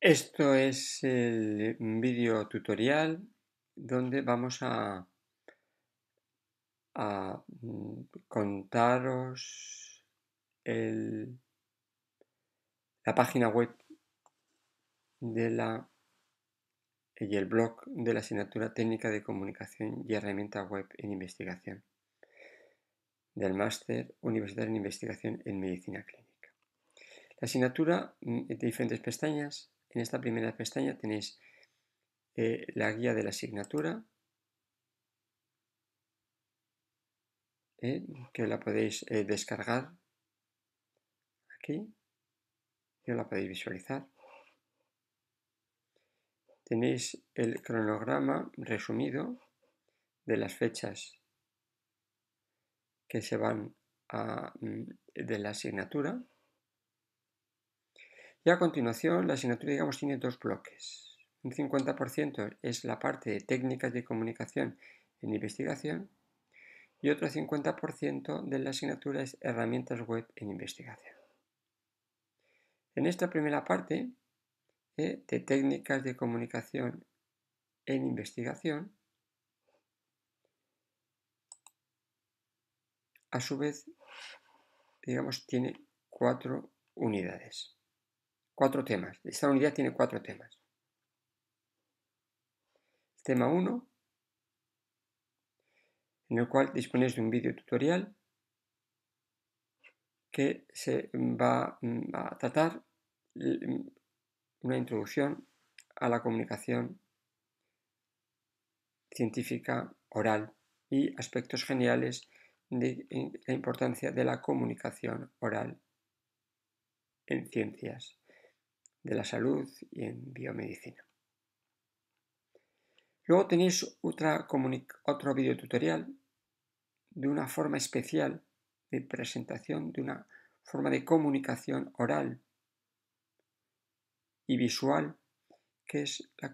Esto es el vídeo tutorial donde vamos a, mm, contaros el, la página web de la y el blog de la asignatura técnica de comunicación y Herramienta web en investigación del máster universitario en investigación en medicina clínica. La asignatura mm, de diferentes pestañas. En esta primera pestaña tenéis eh, la guía de la asignatura, eh, que la podéis eh, descargar aquí, y la podéis visualizar tenéis el cronograma resumido de las fechas que se van a, mm, de la asignatura. Y a continuación, la asignatura, digamos, tiene dos bloques. Un 50% es la parte de técnicas de comunicación en investigación y otro 50% de la asignatura es herramientas web en investigación. En esta primera parte de técnicas de comunicación en investigación. A su vez, digamos, tiene cuatro unidades, cuatro temas. Esta unidad tiene cuatro temas. tema 1, en el cual dispones de un vídeo tutorial que se va mm, a tratar mm, una introducción a la comunicación científica oral y aspectos geniales de eh, la importancia de la comunicación oral en ciencias de la salud y en biomedicina. Luego tenéis otro otro videotutorial de una forma especial de presentación, de una forma de comunicación oral y visual, que es la,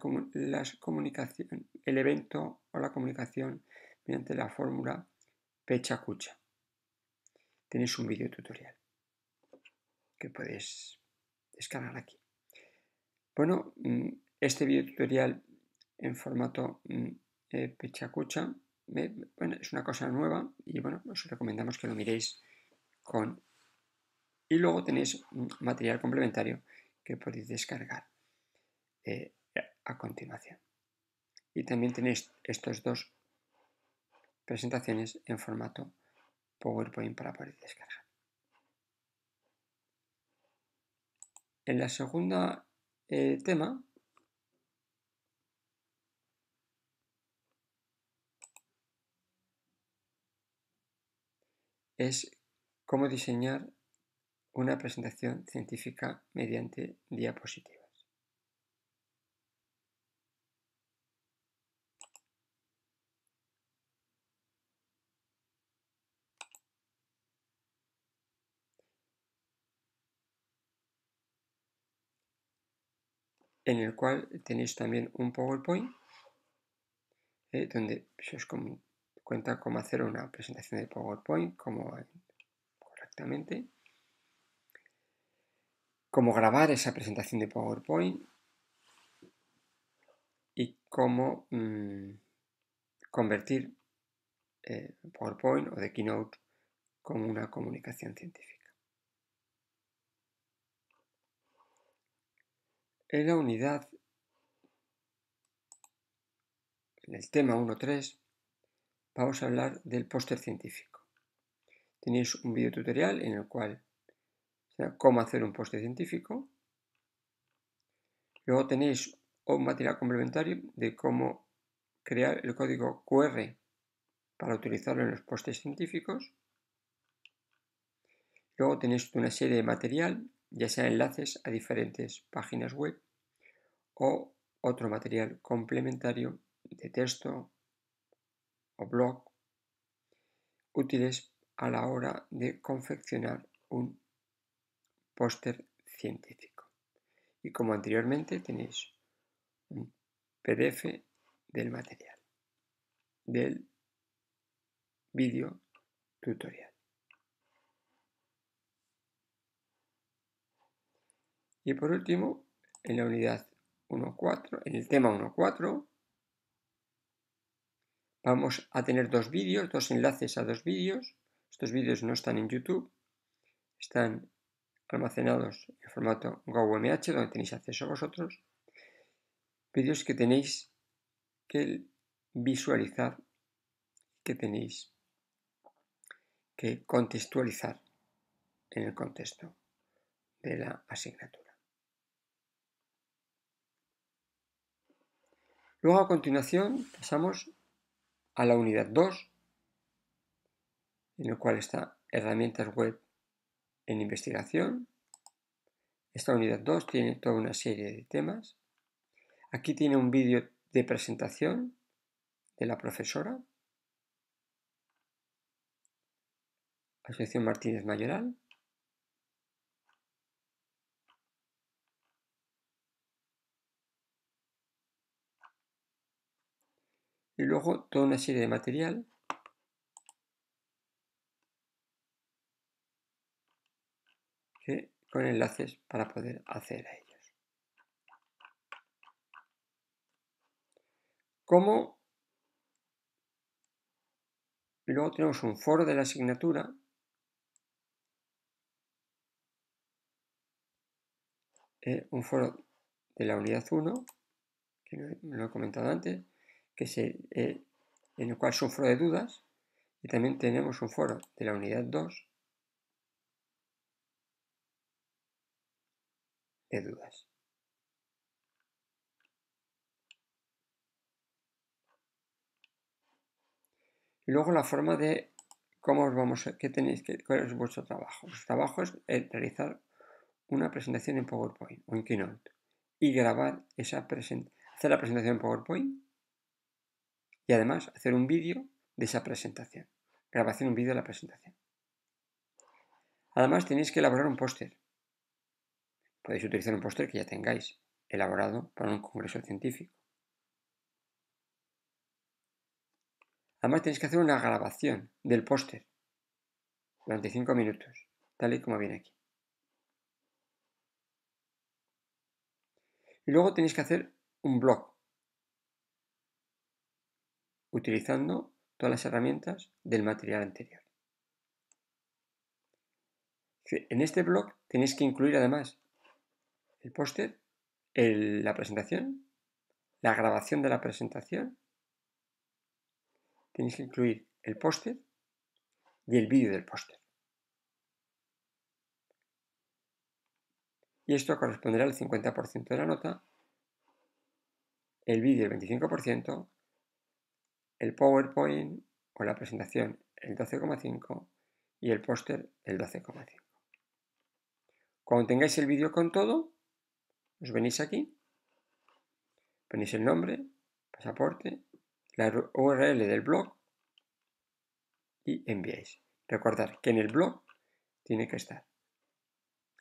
comunicación, el evento o la comunicación mediante la fórmula pecha-cucha. Tenéis un vídeo tutorial que podéis descargar aquí. Bueno, mm, este vídeo tutorial en formato mm, eh, Pecha cucha es una cosa nueva y bueno, os recomendamos que lo miréis con... Y luego tenéis mm, material complementario que podéis descargar eh, a continuación. Y también tenéis estos dos presentaciones en formato PowerPoint para poder descargar. En la segunda eh, tema es cómo diseñar una presentación científica mediante diapositivas. en el cual tenéis también un PowerPoint eh, donde se os cuenta cómo hacer una presentación de PowerPoint como correctamente cómo grabar esa presentación de PowerPoint y cómo mm, convertir eh, PowerPoint o de Keynote como una comunicación científica. En la unidad, en el tema 1.3, vamos a hablar del póster científico. Tenéis un video tutorial en el cual cómo hacer un poste científico. Luego tenéis un material complementario de cómo crear el código QR para utilizarlo en los postes científicos. Luego tenéis una serie de material, ya sea enlaces a diferentes páginas web o otro material complementario de texto o blog útiles a la hora de confeccionar un póster científico. Y como anteriormente tenéis un PDF del material, del vídeo tutorial. Y por último, en la unidad 1.4, en el tema 1.4, vamos a tener dos vídeos, dos enlaces a dos vídeos. Estos vídeos no están en YouTube, están almacenados en formato GoMH, donde tenéis acceso vosotros, vídeos que tenéis que visualizar, que tenéis que contextualizar en el contexto de la asignatura. Luego a continuación pasamos a la unidad 2, en la cual está herramientas web en investigación. Esta unidad 2 tiene toda una serie de temas. Aquí tiene un vídeo de presentación de la profesora, Asociación Martínez Mayoral. Y luego toda una serie de material con enlaces para poder acceder a ellos. Como luego tenemos un foro de la asignatura eh, un foro de la unidad 1, que lo he comentado antes, que se, eh, en el cual es un foro de dudas, y también tenemos un foro de la unidad 2, dudas. luego la forma de cómo os vamos, a, qué tenéis que, cuál es vuestro trabajo. Vuestro trabajo es eh, realizar una presentación en PowerPoint o en Keynote y grabar esa presentación, hacer la presentación en PowerPoint y además hacer un vídeo de esa presentación. Grabación, un vídeo de la presentación. Además tenéis que elaborar un póster podéis utilizar un póster que ya tengáis, elaborado para un congreso científico. Además tenéis que hacer una grabación del póster durante 5 minutos, tal y como viene aquí. Y luego tenéis que hacer un blog utilizando todas las herramientas del material anterior. En este blog tenéis que incluir además el póster, la presentación, la grabación de la presentación. Tenéis que incluir el póster y el vídeo del póster. Y esto corresponderá al 50% de la nota, el vídeo el 25%, el PowerPoint o la presentación el 12,5% y el póster el 12,5%. Cuando tengáis el vídeo con todo, os pues venís aquí, ponéis el nombre, pasaporte, la URL del blog y enviáis. Recordad que en el blog tiene que estar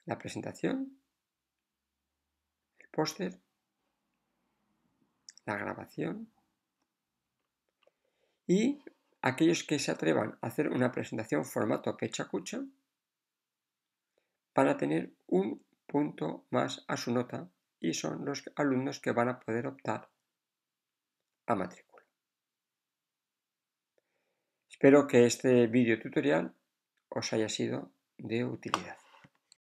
la presentación, el póster, la grabación y aquellos que se atrevan a hacer una presentación formato cucha van a tener un punto más a su nota y son los alumnos que van a poder optar a matrícula. Espero que este vídeo tutorial os haya sido de utilidad.